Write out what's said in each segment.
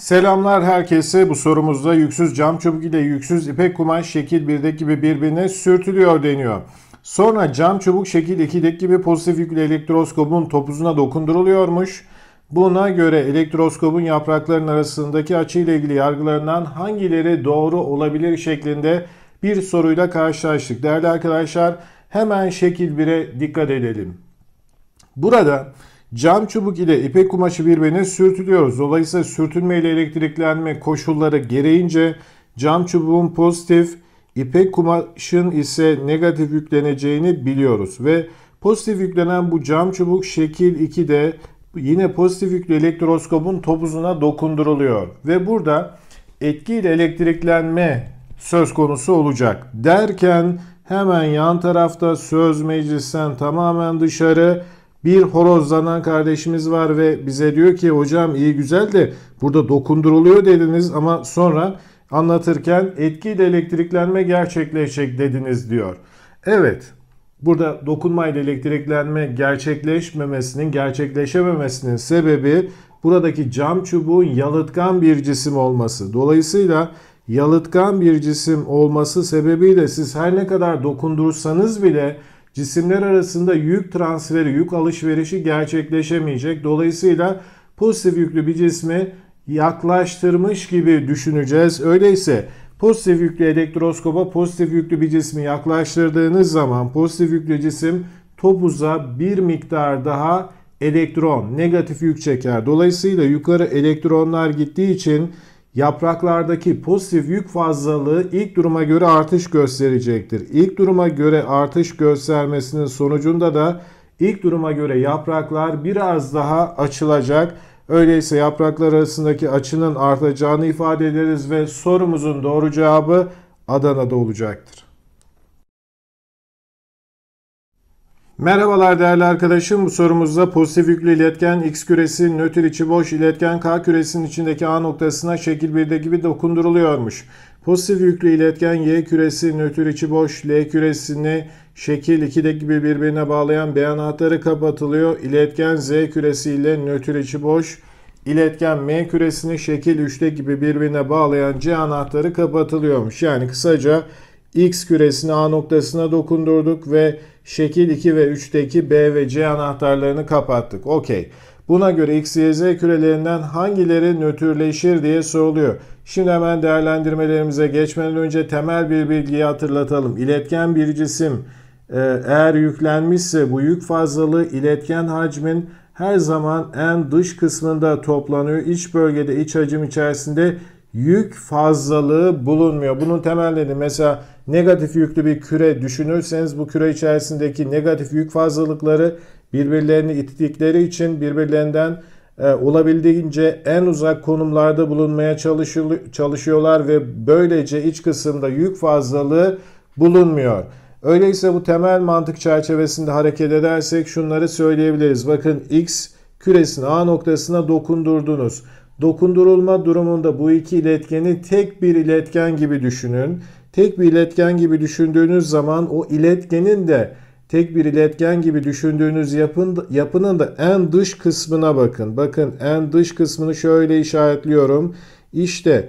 Selamlar herkese. Bu sorumuzda yüksüz cam çubuk ile yüksüz ipek kumaş şekil 1'deki gibi birbirine sürtülüyor deniyor. Sonra cam çubuk şekil 2'deki gibi pozitif yüklü elektroskobun topuzuna dokunduruluyormuş. Buna göre elektroskobun yaprakların arasındaki açı ile ilgili yargılarından hangileri doğru olabilir şeklinde bir soruyla karşılaştık. Değerli arkadaşlar hemen şekil 1'e dikkat edelim. Burada Cam çubuk ile ipek kumaşı birbirine sürtülüyoruz. Dolayısıyla sürtünme ile elektriklenme koşulları gereğince cam çubuğun pozitif, ipek kumaşın ise negatif yükleneceğini biliyoruz. Ve pozitif yüklenen bu cam çubuk şekil 2'de yine pozitif yüklü elektroskopun topuzuna dokunduruluyor. Ve burada etki ile elektriklenme söz konusu olacak. Derken hemen yan tarafta söz meclisten tamamen dışarı bir horozlanan kardeşimiz var ve bize diyor ki hocam iyi güzel de burada dokunduruluyor dediniz ama sonra anlatırken etkiyle elektriklenme gerçekleşecek dediniz diyor. Evet burada dokunmayla elektriklenme gerçekleşmemesinin gerçekleşememesinin sebebi buradaki cam çubuğun yalıtkan bir cisim olması. Dolayısıyla yalıtkan bir cisim olması sebebiyle siz her ne kadar dokundursanız bile Cisimler arasında yük transferi, yük alışverişi gerçekleşemeyecek. Dolayısıyla pozitif yüklü bir cismi yaklaştırmış gibi düşüneceğiz. Öyleyse pozitif yüklü elektroskopa pozitif yüklü bir cismi yaklaştırdığınız zaman pozitif yüklü cisim topuza bir miktar daha elektron negatif yük çeker. Dolayısıyla yukarı elektronlar gittiği için Yapraklardaki pozitif yük fazlalığı ilk duruma göre artış gösterecektir. İlk duruma göre artış göstermesinin sonucunda da ilk duruma göre yapraklar biraz daha açılacak. Öyleyse yapraklar arasındaki açının artacağını ifade ederiz ve sorumuzun doğru cevabı Adana'da olacaktır. Merhabalar değerli arkadaşım. Bu sorumuzda pozitif yüklü iletken X küresi nötr içi boş iletken K küresinin içindeki A noktasına şekil 1'de gibi dokunduruluyormuş. Pozitif yüklü iletken Y küresi nötr içi boş L küresini şekil 2'de gibi birbirine bağlayan B anahtarı kapatılıyor. İletken Z küresi ile nötr içi boş iletken M küresini şekil 3'te gibi birbirine bağlayan C anahtarı kapatılıyormuş. Yani kısaca X küresini A noktasına dokundurduk ve Şekil 2 ve 3'teki B ve C anahtarlarını kapattık. Okey. Buna göre X, Y, Z kürelerinden hangileri nötrleşir diye soruluyor. Şimdi hemen değerlendirmelerimize geçmeden önce temel bir bilgiyi hatırlatalım. İletken bir cisim e, eğer yüklenmişse bu yük fazlalığı iletken hacmin her zaman en dış kısmında toplanıyor. İç bölgede iç hacim içerisinde yük fazlalığı bulunmuyor. Bunun temelleri mesela negatif yüklü bir küre düşünürseniz bu küre içerisindeki negatif yük fazlalıkları birbirlerini ittikleri için birbirlerinden e, olabildiğince en uzak konumlarda bulunmaya çalışıyorlar ve böylece iç kısımda yük fazlalığı bulunmuyor. Öyleyse bu temel mantık çerçevesinde hareket edersek şunları söyleyebiliriz. Bakın x küresini A noktasına dokundurdunuz. Dokundurulma durumunda bu iki iletkeni tek bir iletken gibi düşünün. Tek bir iletken gibi düşündüğünüz zaman o iletkenin de tek bir iletken gibi düşündüğünüz yapın, yapının da en dış kısmına bakın. Bakın en dış kısmını şöyle işaretliyorum. İşte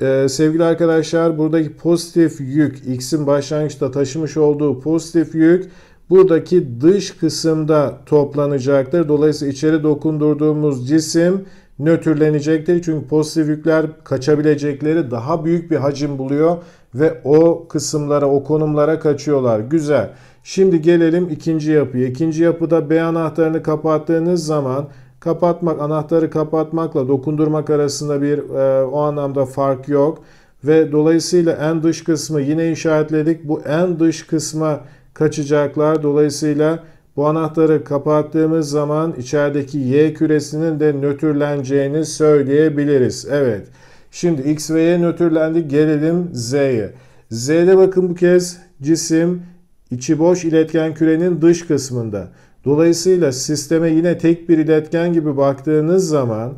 e, sevgili arkadaşlar buradaki pozitif yük, x'in başlangıçta taşımış olduğu pozitif yük buradaki dış kısımda toplanacaktır. Dolayısıyla içeri dokundurduğumuz cisim nötrlenecektir. Çünkü pozitif yükler kaçabilecekleri daha büyük bir hacim buluyor ve o kısımlara, o konumlara kaçıyorlar. Güzel. Şimdi gelelim ikinci yapıya. İkinci yapıda B anahtarını kapattığınız zaman kapatmak, anahtarı kapatmakla dokundurmak arasında bir e, o anlamda fark yok. Ve dolayısıyla en dış kısmı yine işaretledik. Bu en dış kısma kaçacaklar. Dolayısıyla bu anahtarı kapattığımız zaman içerideki y küresinin de nötrleneceğini söyleyebiliriz. Evet. Şimdi x ve y nötrlendi. Gelelim z'ye. Z'de bakın bu kez cisim içi boş iletken kürenin dış kısmında. Dolayısıyla sisteme yine tek bir iletken gibi baktığınız zaman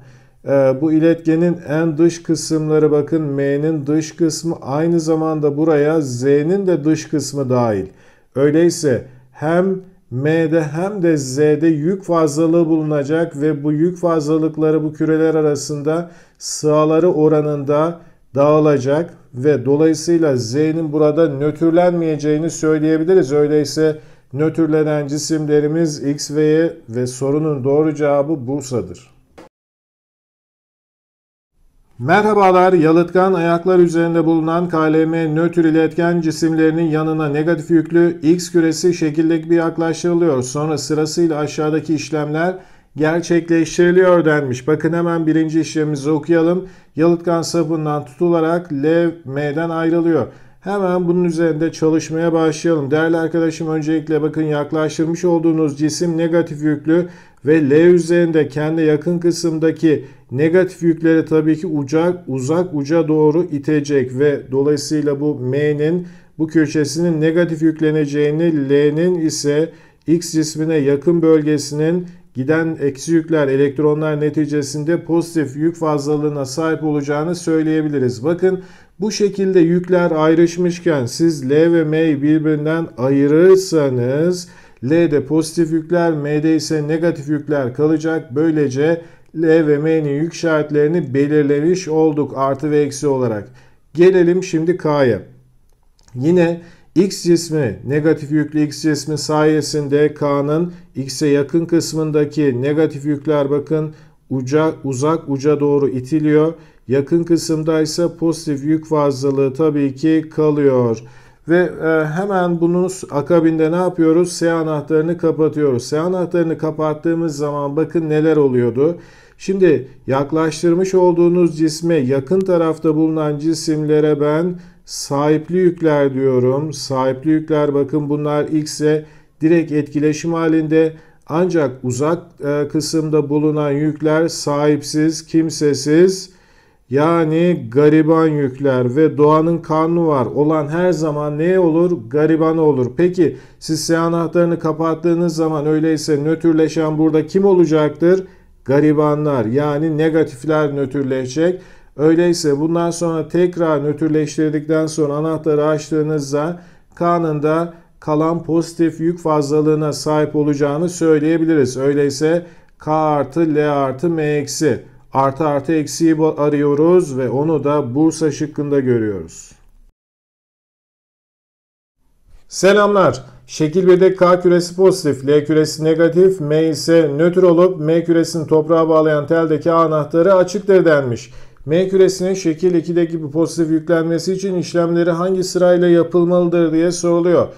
e, bu iletkenin en dış kısımları bakın M'nin dış kısmı aynı zamanda buraya Z'nin de dış kısmı dahil. Öyleyse hem M'de hem de Z'de yük fazlalığı bulunacak ve bu yük fazlalıkları bu küreler arasında sığaları oranında dağılacak ve dolayısıyla Z'nin burada nötrlenmeyeceğini söyleyebiliriz. Öyleyse nötrlenen cisimlerimiz X ve Y ve sorunun doğru cevabı Bursa'dır. Merhabalar, yalıtkan ayaklar üzerinde bulunan KLM nötr iletken cisimlerinin yanına negatif yüklü X küresi şekildeki bir yaklaştırılıyor. Sonra sırasıyla aşağıdaki işlemler gerçekleştiriliyor denmiş. Bakın hemen birinci işlemimizi okuyalım. Yalıtkan sapından tutularak L, M'den ayrılıyor. Hemen bunun üzerinde çalışmaya başlayalım. Değerli arkadaşım öncelikle bakın yaklaştırmış olduğunuz cisim negatif yüklü ve L üzerinde kendi yakın kısımdaki negatif yükleri tabii ki ucak, uzak uca doğru itecek ve dolayısıyla bu M'nin bu köşesinin negatif yükleneceğini L'nin ise X cismine yakın bölgesinin giden eksi yükler elektronlar neticesinde pozitif yük fazlalığına sahip olacağını söyleyebiliriz. Bakın bu şekilde yükler ayrışmışken siz L ve M'yi birbirinden ayırırsanız L'de pozitif yükler, M'de ise negatif yükler kalacak. Böylece L ve M'nin yük işaretlerini belirlemiş olduk artı ve eksi olarak. Gelelim şimdi K'ya. Yine X cismi negatif yüklü X cismi sayesinde K'nın X'e yakın kısmındaki negatif yükler bakın uca, uzak uca doğru itiliyor. Yakın kısımda ise pozitif yük fazlalığı tabii ki kalıyor. Ve e, hemen bunun akabinde ne yapıyoruz? S anahtarını kapatıyoruz. S anahtarını kapattığımız zaman bakın neler oluyordu. Şimdi yaklaştırmış olduğunuz cisme yakın tarafta bulunan cisimlere ben sahipli yükler diyorum. Sahipli yükler bakın bunlar x ile direkt etkileşim halinde ancak uzak e, kısımda bulunan yükler sahipsiz, kimsesiz yani gariban yükler ve doğanın kanunu var. Olan her zaman ne olur? Gariban olur. Peki siz anahtarını kapattığınız zaman öyleyse nötrleşen burada kim olacaktır? Garibanlar yani negatifler nötrleşecek. Öyleyse bundan sonra tekrar nötrleştirdikten sonra anahtarı açtığınızda kanında kalan pozitif yük fazlalığına sahip olacağını söyleyebiliriz. Öyleyse K artı L artı M eksi artı artı eksiyi arıyoruz ve onu da Bursa şıkkında görüyoruz. Selamlar. Şekil 1'de K küresi pozitif, L küresi negatif, M ise nötr olup M küresini toprağa bağlayan teldeki anahtarı açıktır denmiş. M küresinin şekil 2'deki bu pozitif yüklenmesi için işlemleri hangi sırayla yapılmalıdır diye soruluyor.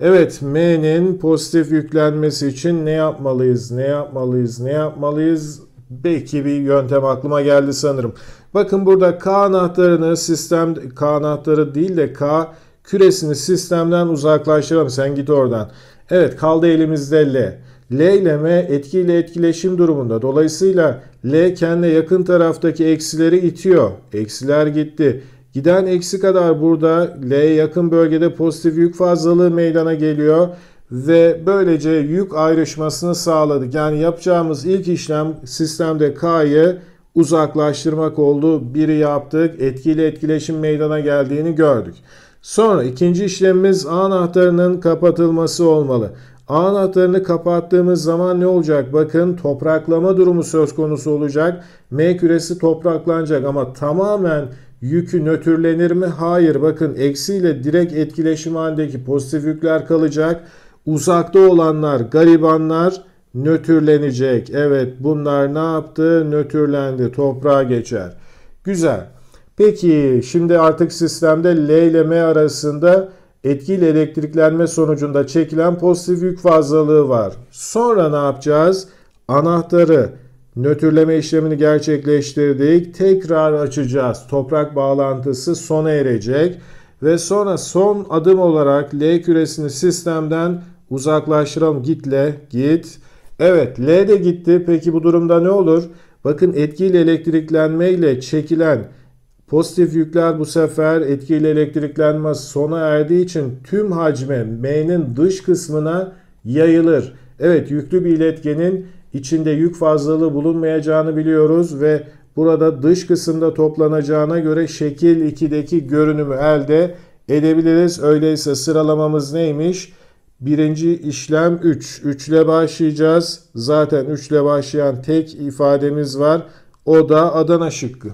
Evet M'nin pozitif yüklenmesi için ne yapmalıyız, ne yapmalıyız, ne yapmalıyız? Belki bir yöntem aklıma geldi sanırım. Bakın burada K anahtarını sistem, K anahtarı değil de K küresini sistemden uzaklaştıralım. Sen git oradan. Evet kaldı elimizde L. L ile M etkiyle etkileşim durumunda. Dolayısıyla L kendine yakın taraftaki eksileri itiyor. Eksiler gitti. Giden eksi kadar burada L'ye yakın bölgede pozitif yük fazlalığı meydana geliyor ve böylece yük ayrışmasını sağladı. Yani yapacağımız ilk işlem sistemde K'yı uzaklaştırmak oldu. Biri yaptık. Etkiyle etkileşim meydana geldiğini gördük. Sonra ikinci işlemimiz anahtarının kapatılması olmalı anahtarını kapattığımız zaman ne olacak? Bakın topraklama durumu söz konusu olacak. M küresi topraklanacak ama tamamen yükü nötrlenir mi? Hayır. Bakın eksiyle direkt etkileşim halindeki pozitif yükler kalacak. Uzakta olanlar, garibanlar nötrlenecek. Evet bunlar ne yaptı? Nötrlendi. Toprağa geçer. Güzel. Peki şimdi artık sistemde L ile M arasında Etkili elektriklenme sonucunda çekilen pozitif yük fazlalığı var. Sonra ne yapacağız? Anahtarı nötrleme işlemini gerçekleştirdik. Tekrar açacağız. Toprak bağlantısı sona erecek ve sonra son adım olarak L küresini sistemden uzaklaştıralım. Git L, git. Evet L de gitti. Peki bu durumda ne olur? Bakın etkili elektriklenme ile çekilen Pozitif yükler bu sefer etkiyle elektriklenme sona erdiği için tüm hacme M'nin dış kısmına yayılır. Evet yüklü bir iletkenin içinde yük fazlalığı bulunmayacağını biliyoruz ve burada dış kısımda toplanacağına göre şekil 2'deki görünümü elde edebiliriz. Öyleyse sıralamamız neymiş? Birinci işlem 3. 3 ile başlayacağız. Zaten 3 ile başlayan tek ifademiz var. O da Adana şıkkı.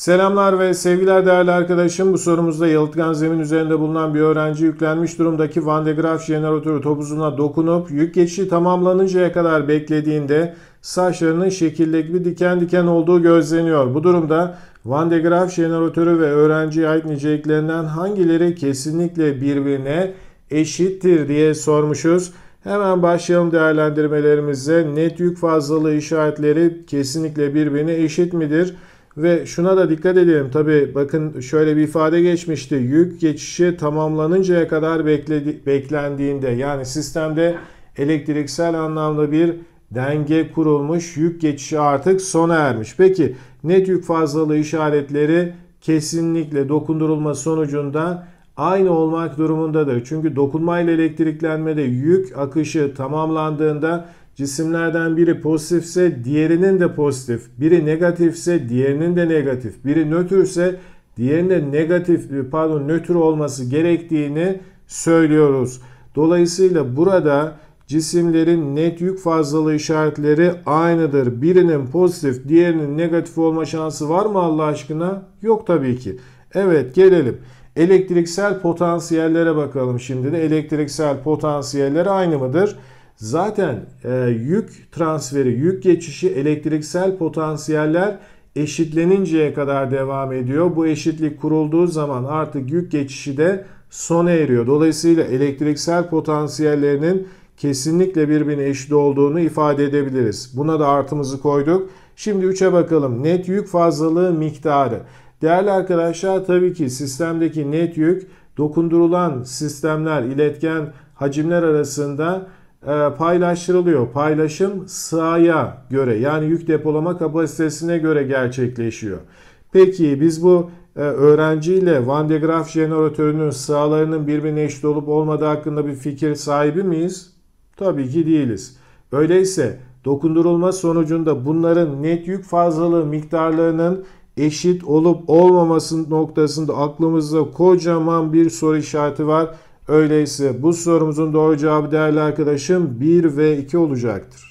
Selamlar ve sevgiler değerli arkadaşım. Bu sorumuzda yalıtkan zemin üzerinde bulunan bir öğrenci yüklenmiş durumdaki Van de Graaff jeneratörü topuzuna dokunup yük geçişi tamamlanıncaya kadar beklediğinde saçlarının şekilde gibi diken diken olduğu gözleniyor. Bu durumda Van de Graaff jeneratörü ve öğrenciye ait niceliklerinden hangileri kesinlikle birbirine eşittir diye sormuşuz. Hemen başlayalım değerlendirmelerimize. Net yük fazlalığı işaretleri kesinlikle birbirine eşit midir? Ve şuna da dikkat edelim. Tabi bakın şöyle bir ifade geçmişti. Yük geçişi tamamlanıncaya kadar bekledi, beklendiğinde yani sistemde elektriksel anlamda bir denge kurulmuş. Yük geçişi artık sona ermiş. Peki net yük fazlalığı işaretleri kesinlikle dokundurulma sonucunda aynı olmak durumundadır. Çünkü dokunmayla elektriklenmede yük akışı tamamlandığında cisimlerden biri pozitifse diğerinin de pozitif, biri negatifse diğerinin de negatif, biri nötrse diğerinin de negatif pardon nötr olması gerektiğini söylüyoruz. Dolayısıyla burada cisimlerin net yük fazlalığı işaretleri aynıdır. Birinin pozitif, diğerinin negatif olma şansı var mı Allah aşkına? Yok tabii ki. Evet gelelim. Elektriksel potansiyellere bakalım şimdi de. Elektriksel potansiyeller aynı mıdır? Zaten e, yük transferi, yük geçişi elektriksel potansiyeller eşitleninceye kadar devam ediyor. Bu eşitlik kurulduğu zaman artık yük geçişi de sona eriyor. Dolayısıyla elektriksel potansiyellerinin kesinlikle birbirine eşit olduğunu ifade edebiliriz. Buna da artımızı koyduk. Şimdi 3'e bakalım. Net yük fazlalığı miktarı. Değerli arkadaşlar tabii ki sistemdeki net yük dokundurulan sistemler, iletken hacimler arasında e, paylaştırılıyor. Paylaşım sığaya göre yani yük depolama kapasitesine göre gerçekleşiyor. Peki biz bu e, öğrenciyle Van de Graaff jeneratörünün sığalarının birbirine eşit olup olmadığı hakkında bir fikir sahibi miyiz? Tabii ki değiliz. Öyleyse dokundurulma sonucunda bunların net yük fazlalığı miktarlarının eşit olup olmaması noktasında aklımızda kocaman bir soru işareti var Öyleyse bu sorumuzun doğru cevabı değerli arkadaşım 1 ve 2 olacaktır.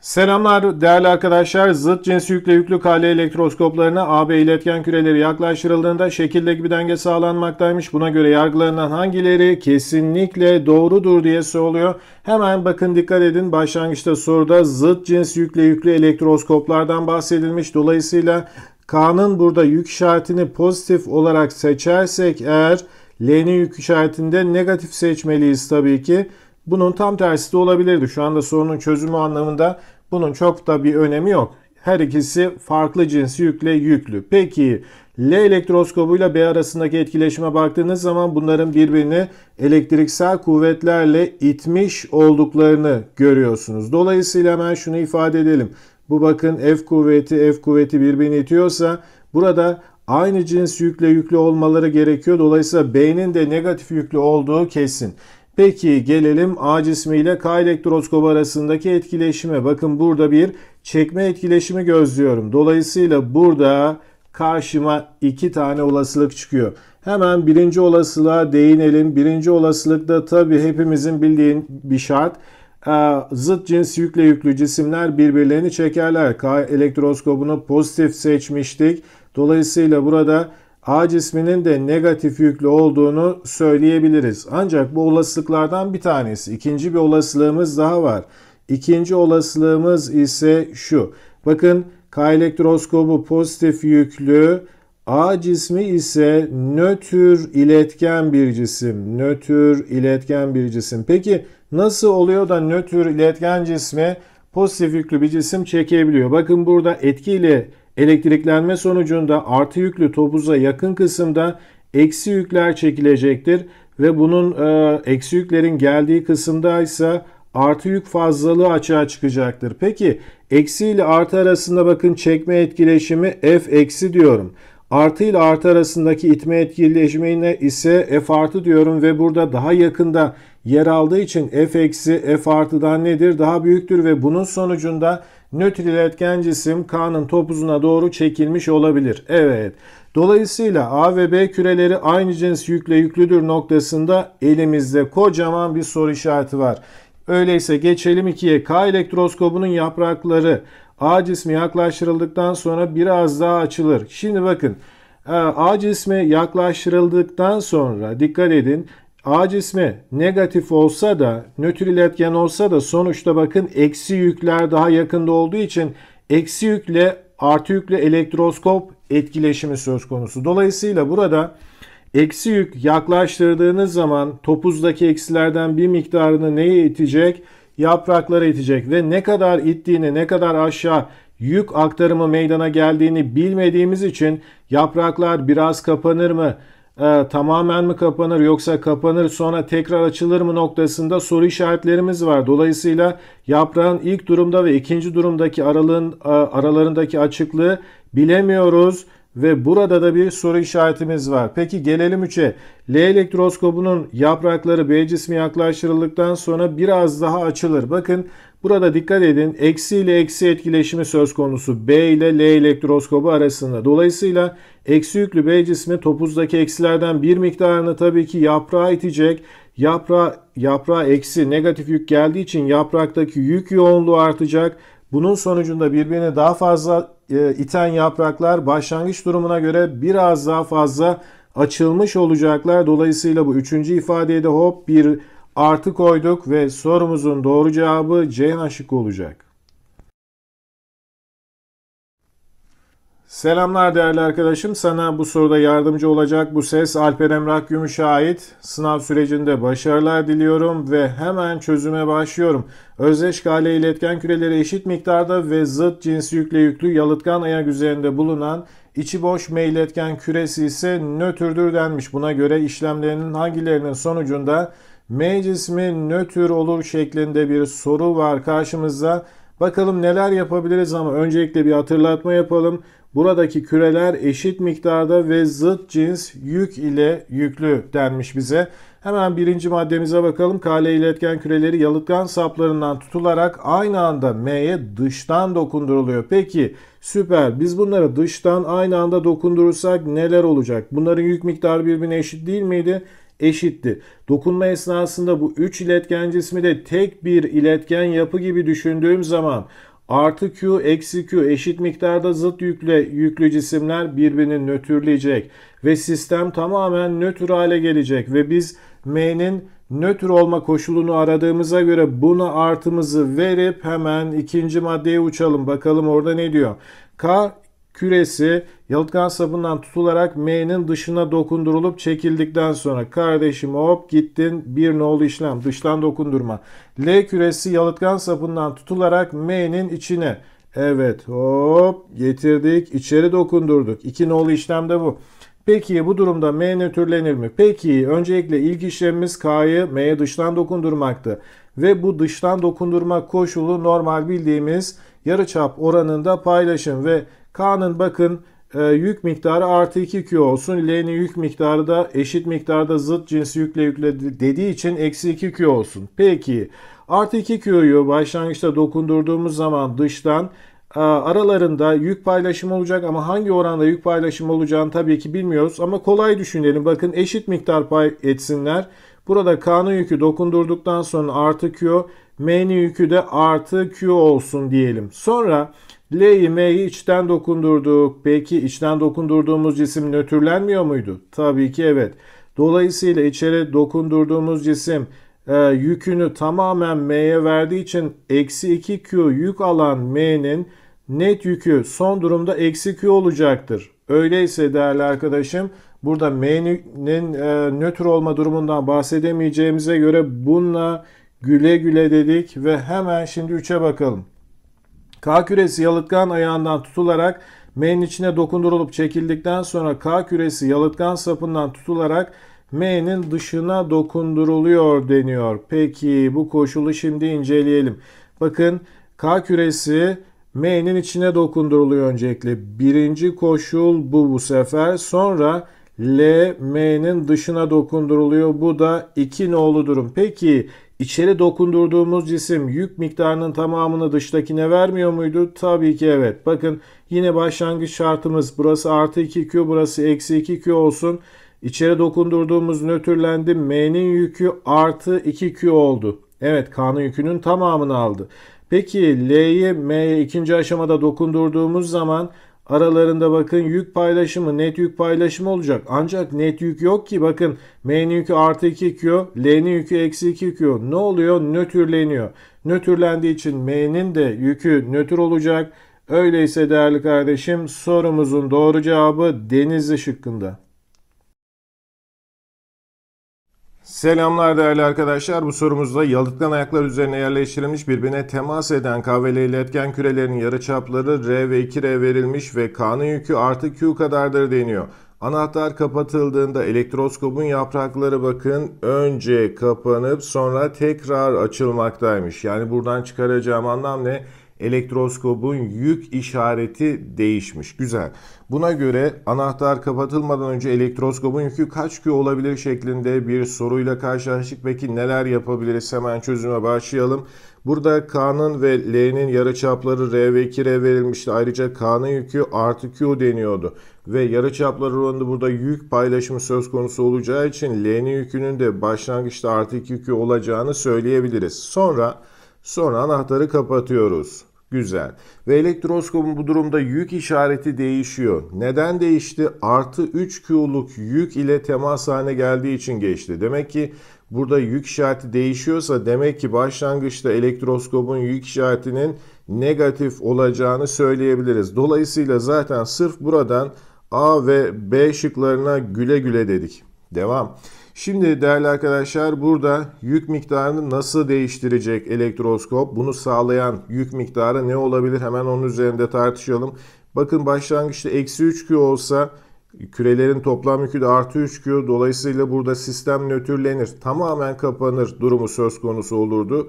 Selamlar değerli arkadaşlar. Zıt cins yükle yüklü kale elektroskoplarına AB iletken küreleri yaklaştırıldığında şekildeki bir denge sağlanmaktaymış. Buna göre yargılarından hangileri kesinlikle doğrudur diye soruluyor. Hemen bakın dikkat edin. Başlangıçta soruda zıt cins yükle yüklü elektroskoplardan bahsedilmiş. Dolayısıyla K'nın burada yük işaretini pozitif olarak seçersek eğer L'nin yük işaretinde negatif seçmeliyiz tabii ki. Bunun tam tersi de olabilirdi. Şu anda sorunun çözümü anlamında bunun çok da bir önemi yok. Her ikisi farklı cins yükle yüklü. Peki L elektroskobuyla B arasındaki etkileşime baktığınız zaman bunların birbirini elektriksel kuvvetlerle itmiş olduklarını görüyorsunuz. Dolayısıyla hemen şunu ifade edelim. Bu bakın F kuvveti F kuvveti birbirini itiyorsa burada aynı cins yükle yüklü olmaları gerekiyor. Dolayısıyla B'nin de negatif yüklü olduğu kesin. Peki gelelim A cismi ile K elektroskobu arasındaki etkileşime. Bakın burada bir çekme etkileşimi gözlüyorum. Dolayısıyla burada karşıma iki tane olasılık çıkıyor. Hemen birinci olasılığa değinelim. Birinci olasılıkta tabii hepimizin bildiğin bir şart. Ee, zıt cins yükle yüklü cisimler birbirlerini çekerler. K elektroskobunu pozitif seçmiştik. Dolayısıyla burada A cisminin de negatif yüklü olduğunu söyleyebiliriz. Ancak bu olasılıklardan bir tanesi. İkinci bir olasılığımız daha var. İkinci olasılığımız ise şu. Bakın K elektroskobu pozitif yüklü, A cismi ise nötr iletken bir cisim. Nötr iletken bir cisim. Peki Nasıl oluyor da nötr iletken cismi pozitif yüklü bir cisim çekebiliyor? Bakın burada etkiyle elektriklenme sonucunda artı yüklü topuza yakın kısımda eksi yükler çekilecektir ve bunun e, eksi yüklerin geldiği kısımda ise artı yük fazlalığı açığa çıkacaktır. Peki eksi ile artı arasında bakın çekme etkileşimi F eksi diyorum. Artı ile artı arasındaki itme etkileşimine ise F artı diyorum ve burada daha yakında yer aldığı için f eksi f artıdan nedir? Daha büyüktür ve bunun sonucunda nötr iletken cisim K'nın topuzuna doğru çekilmiş olabilir. Evet. Dolayısıyla A ve B küreleri aynı cins yükle yüklüdür noktasında elimizde kocaman bir soru işareti var. Öyleyse geçelim 2'ye. K elektroskobunun yaprakları A cismi yaklaştırıldıktan sonra biraz daha açılır. Şimdi bakın e, A cismi yaklaştırıldıktan sonra dikkat edin A cismi negatif olsa da nötr iletken olsa da sonuçta bakın eksi yükler daha yakında olduğu için eksi yükle artı yükle elektroskop etkileşimi söz konusu. Dolayısıyla burada eksi yük yaklaştırdığınız zaman topuzdaki eksilerden bir miktarını neye itecek? Yapraklara itecek ve ne kadar ittiğini ne kadar aşağı yük aktarımı meydana geldiğini bilmediğimiz için yapraklar biraz kapanır mı? e, tamamen mi kapanır yoksa kapanır sonra tekrar açılır mı noktasında soru işaretlerimiz var. Dolayısıyla yaprağın ilk durumda ve ikinci durumdaki aralığın e, aralarındaki açıklığı bilemiyoruz ve burada da bir soru işaretimiz var. Peki gelelim 3'e. L elektroskobunun yaprakları B cismi yaklaştırıldıktan sonra biraz daha açılır. Bakın Burada dikkat edin eksi ile eksi etkileşimi söz konusu B ile L elektroskobu arasında. Dolayısıyla eksi yüklü B cismi topuzdaki eksilerden bir miktarını tabii ki yaprağa itecek. Yapra, yaprağa eksi negatif yük geldiği için yapraktaki yük yoğunluğu artacak. Bunun sonucunda birbirini daha fazla e, iten yapraklar başlangıç durumuna göre biraz daha fazla açılmış olacaklar. Dolayısıyla bu üçüncü ifadeye de hop bir artı koyduk ve sorumuzun doğru cevabı Ceyhan şıkkı olacak. Selamlar değerli arkadaşım. Sana bu soruda yardımcı olacak bu ses Alper Emrak Gümüş'e ait. Sınav sürecinde başarılar diliyorum ve hemen çözüme başlıyorum. Özdeş gale iletken küreleri eşit miktarda ve zıt cinsi yükle yüklü yalıtkan ayak üzerinde bulunan içi boş meyletken küresi ise nötrdür denmiş. Buna göre işlemlerinin hangilerinin sonucunda M cismi nötr olur şeklinde bir soru var karşımızda. Bakalım neler yapabiliriz ama öncelikle bir hatırlatma yapalım. Buradaki küreler eşit miktarda ve zıt cins yük ile yüklü denmiş bize. Hemen birinci maddemize bakalım. Kale iletken küreleri yalıtkan saplarından tutularak aynı anda M'ye dıştan dokunduruluyor. Peki süper biz bunları dıştan aynı anda dokundurursak neler olacak? Bunların yük miktarı birbirine eşit değil miydi? eşittir. Dokunma esnasında bu 3 iletken cismi de tek bir iletken yapı gibi düşündüğüm zaman artı Q eksi Q eşit miktarda zıt yükle yüklü cisimler birbirini nötrleyecek ve sistem tamamen nötr hale gelecek ve biz M'nin nötr olma koşulunu aradığımıza göre buna artımızı verip hemen ikinci maddeye uçalım. Bakalım orada ne diyor? K küresi yalıtkan sapından tutularak M'nin dışına dokundurulup çekildikten sonra kardeşim hop gittin bir nolu işlem dıştan dokundurma. L küresi yalıtkan sapından tutularak M'nin içine evet hop getirdik içeri dokundurduk. İki nolu işlem de bu. Peki bu durumda M nötrlenir mi? Peki öncelikle ilk işlemimiz K'yı M'ye dıştan dokundurmaktı. Ve bu dıştan dokundurma koşulu normal bildiğimiz yarıçap oranında paylaşım ve K'nın bakın e, yük miktarı artı 2Q olsun. L'nin yük miktarı da eşit miktarda zıt cins yükle yükle dediği için eksi 2Q olsun. Peki artı 2Q'yu başlangıçta dokundurduğumuz zaman dıştan e, aralarında yük paylaşımı olacak ama hangi oranda yük paylaşımı olacağını tabii ki bilmiyoruz. Ama kolay düşünelim. Bakın eşit miktar pay etsinler. Burada K'nın yükü dokundurduktan sonra artı Q, M'nin yükü de artı Q olsun diyelim. Sonra L'yi içten dokundurduk. Peki içten dokundurduğumuz cisim nötrlenmiyor muydu? Tabii ki evet. Dolayısıyla içeri dokundurduğumuz cisim e, yükünü tamamen M'ye verdiği için eksi 2Q yük alan M'nin net yükü son durumda eksi Q olacaktır. Öyleyse değerli arkadaşım burada M'nin e, nötr olma durumundan bahsedemeyeceğimize göre bununla güle güle dedik ve hemen şimdi 3'e bakalım. K küresi yalıtkan ayağından tutularak M'nin içine dokundurulup çekildikten sonra K küresi yalıtkan sapından tutularak M'nin dışına dokunduruluyor deniyor. Peki bu koşulu şimdi inceleyelim. Bakın K küresi M'nin içine dokunduruluyor öncelikle. Birinci koşul bu bu sefer. Sonra L M'nin dışına dokunduruluyor. Bu da 2 nolu durum. Peki İçeri dokundurduğumuz cisim yük miktarının tamamını dıştakine vermiyor muydu? Tabii ki evet. Bakın yine başlangıç şartımız burası artı 2Q burası eksi 2Q olsun. İçeri dokundurduğumuz nötrlendi. M'nin yükü artı 2Q oldu. Evet K'nın yükünün tamamını aldı. Peki L'yi M'ye ikinci aşamada dokundurduğumuz zaman Aralarında bakın yük paylaşımı net yük paylaşımı olacak. Ancak net yük yok ki bakın M'nin yükü artı 2Q, L'nin yükü eksi 2Q. Ne oluyor? Nötrleniyor. Nötrlendiği için M'nin de yükü nötr olacak. Öyleyse değerli kardeşim sorumuzun doğru cevabı Denizli şıkkında. Selamlar değerli arkadaşlar. Bu sorumuzda yalıtkan ayaklar üzerine yerleştirilmiş birbirine temas eden kahveli iletken kürelerin yarıçapları R ve 2R verilmiş ve K'nın yükü artı Q kadardır deniyor. Anahtar kapatıldığında elektroskopun yaprakları bakın önce kapanıp sonra tekrar açılmaktaymış. Yani buradan çıkaracağım anlam ne? elektroskopun yük işareti değişmiş. Güzel. Buna göre anahtar kapatılmadan önce elektroskopun yükü kaç Q olabilir şeklinde bir soruyla karşılaştık. Peki neler yapabiliriz? Hemen çözüme başlayalım. Burada K'nın ve L'nin yarıçapları R ve 2R verilmişti. Ayrıca K'nın yükü artı Q deniyordu. Ve yarıçapları oranında burada yük paylaşımı söz konusu olacağı için L'nin yükünün de başlangıçta artı 2Q olacağını söyleyebiliriz. Sonra sonra anahtarı kapatıyoruz. Güzel. Ve elektroskopun bu durumda yük işareti değişiyor. Neden değişti? Artı 3Q'luk yük ile temas haline geldiği için geçti. Demek ki burada yük işareti değişiyorsa demek ki başlangıçta elektroskopun yük işaretinin negatif olacağını söyleyebiliriz. Dolayısıyla zaten sırf buradan A ve B şıklarına güle güle dedik. Devam. Şimdi değerli arkadaşlar burada yük miktarını nasıl değiştirecek elektroskop? Bunu sağlayan yük miktarı ne olabilir? Hemen onun üzerinde tartışalım. Bakın başlangıçta eksi 3Q olsa Kürelerin toplam yükü de artı 3Q. Dolayısıyla burada sistem nötrlenir. Tamamen kapanır durumu söz konusu olurdu.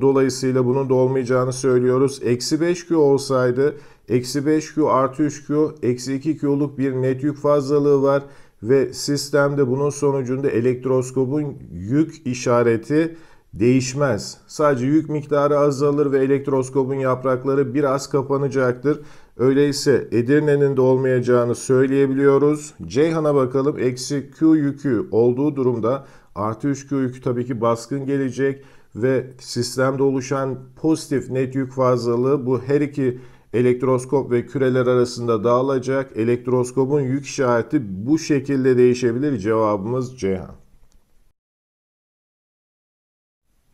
Dolayısıyla bunun da olmayacağını söylüyoruz. Eksi 5Q olsaydı eksi 5Q artı 3Q eksi 2Q'luk bir net yük fazlalığı var ve sistemde bunun sonucunda elektroskopun yük işareti değişmez. Sadece yük miktarı azalır ve elektroskopun yaprakları biraz kapanacaktır. Öyleyse Edirne'nin de olmayacağını söyleyebiliyoruz. Ceyhan'a bakalım. Eksi Q yükü olduğu durumda artı 3 Q yükü tabii ki baskın gelecek ve sistemde oluşan pozitif net yük fazlalığı bu her iki elektroskop ve küreler arasında dağılacak. Elektroskopun yük işareti bu şekilde değişebilir. Cevabımız Ceyhan.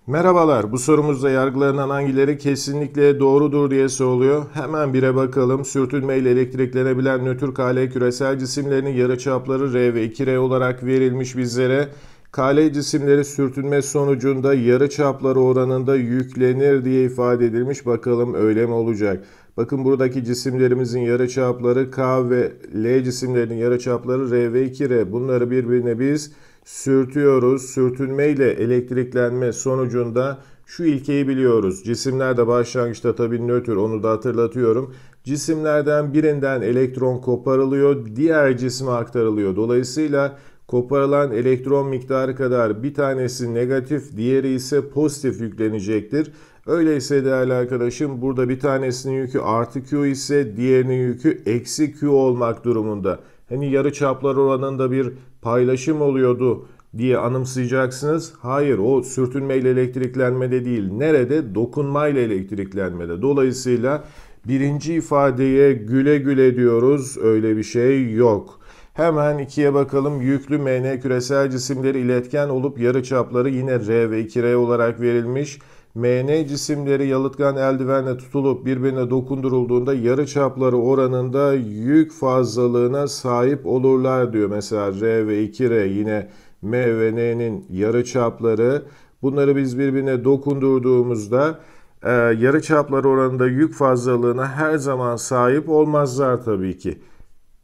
Merhabalar, bu sorumuzda yargılanan hangileri kesinlikle doğrudur diye soruluyor. Hemen bire bakalım. Sürtünme ile elektriklenebilen nötr kale küresel cisimlerinin yarıçapları R ve 2R olarak verilmiş bizlere. Kale cisimleri sürtünme sonucunda yarı çapları oranında yüklenir diye ifade edilmiş. Bakalım öyle mi olacak? Bakın buradaki cisimlerimizin yarı çapları K ve L cisimlerinin yarı çapları R ve 2R. Bunları birbirine biz sürtüyoruz. Sürtünme ile elektriklenme sonucunda şu ilkeyi biliyoruz. Cisimler de başlangıçta tabii nötr onu da hatırlatıyorum. Cisimlerden birinden elektron koparılıyor, diğer cisme aktarılıyor. Dolayısıyla koparılan elektron miktarı kadar bir tanesi negatif, diğeri ise pozitif yüklenecektir. Öyleyse değerli arkadaşım burada bir tanesinin yükü artı Q ise diğerinin yükü eksi Q olmak durumunda. Hani yarı çaplar oranında bir paylaşım oluyordu diye anımsayacaksınız. Hayır o sürtünmeyle elektriklenmede değil. Nerede? Dokunmayla elektriklenmede. Dolayısıyla birinci ifadeye güle güle diyoruz. Öyle bir şey yok. Hemen 2'ye bakalım. Yüklü MN küresel cisimleri iletken olup yarı çapları yine R ve 2R olarak verilmiş. MN cisimleri yalıtkan eldivenle tutulup birbirine dokundurulduğunda yarı çapları oranında yük fazlalığına sahip olurlar diyor. Mesela R ve 2R yine M ve N'nin yarı çapları. Bunları biz birbirine dokundurduğumuzda e, yarı çapları oranında yük fazlalığına her zaman sahip olmazlar tabii ki.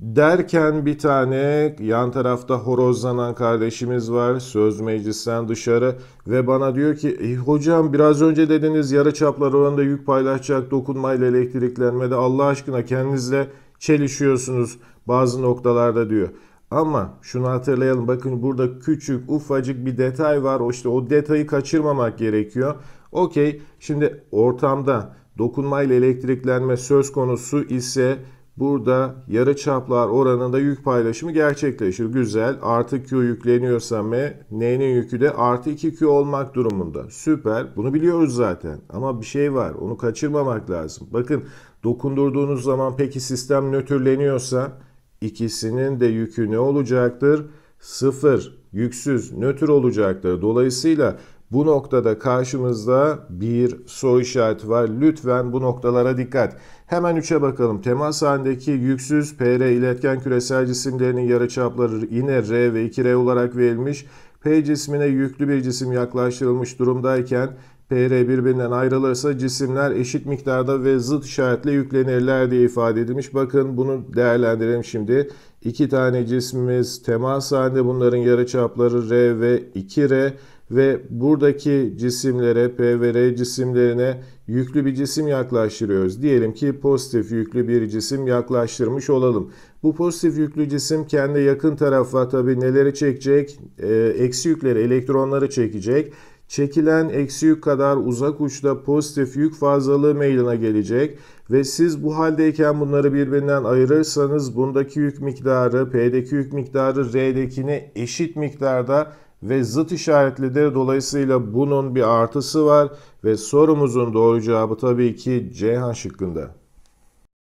Derken bir tane yan tarafta horozlanan kardeşimiz var söz meclisten dışarı ve bana diyor ki e, hocam biraz önce dediniz yarı çaplar oranında yük paylaşacak dokunmayla elektriklenmede Allah aşkına kendinizle çelişiyorsunuz bazı noktalarda diyor. Ama şunu hatırlayalım bakın burada küçük ufacık bir detay var o işte o detayı kaçırmamak gerekiyor. Okey şimdi ortamda dokunmayla elektriklenme söz konusu ise Burada yarı yarıçaplar oranında yük paylaşımı gerçekleşir. Güzel. Artı Q yükleniyorsa M, N'nin yükü de artı 2Q olmak durumunda. Süper. Bunu biliyoruz zaten. Ama bir şey var. Onu kaçırmamak lazım. Bakın dokundurduğunuz zaman peki sistem nötrleniyorsa ikisinin de yükü ne olacaktır? Sıfır. Yüksüz, nötr olacaktır. Dolayısıyla bu noktada karşımızda bir soru işareti var. Lütfen bu noktalara dikkat. Hemen 3'e bakalım. Temas halindeki yüksüz PR iletken küresel cisimlerinin yarıçapları yine R ve 2R olarak verilmiş. P cismine yüklü bir cisim yaklaştırılmış durumdayken PR birbirinden ayrılırsa cisimler eşit miktarda ve zıt işaretle yüklenirler diye ifade edilmiş. Bakın bunu değerlendirelim şimdi. İki tane cismimiz temas halinde bunların yarıçapları R ve 2R ve buradaki cisimlere, P ve R cisimlerine yüklü bir cisim yaklaştırıyoruz. Diyelim ki pozitif yüklü bir cisim yaklaştırmış olalım. Bu pozitif yüklü cisim kendi yakın tarafa tabi neleri çekecek? E, eksi yükleri, elektronları çekecek. Çekilen eksi yük kadar uzak uçta pozitif yük fazlalığı meydana gelecek ve siz bu haldeyken bunları birbirinden ayırırsanız bundaki yük miktarı, P'deki yük miktarı R'dekine eşit miktarda ve zıt işaretli işaretlidir. Dolayısıyla bunun bir artısı var ve sorumuzun doğru cevabı tabii ki Ceyhan şıkkında.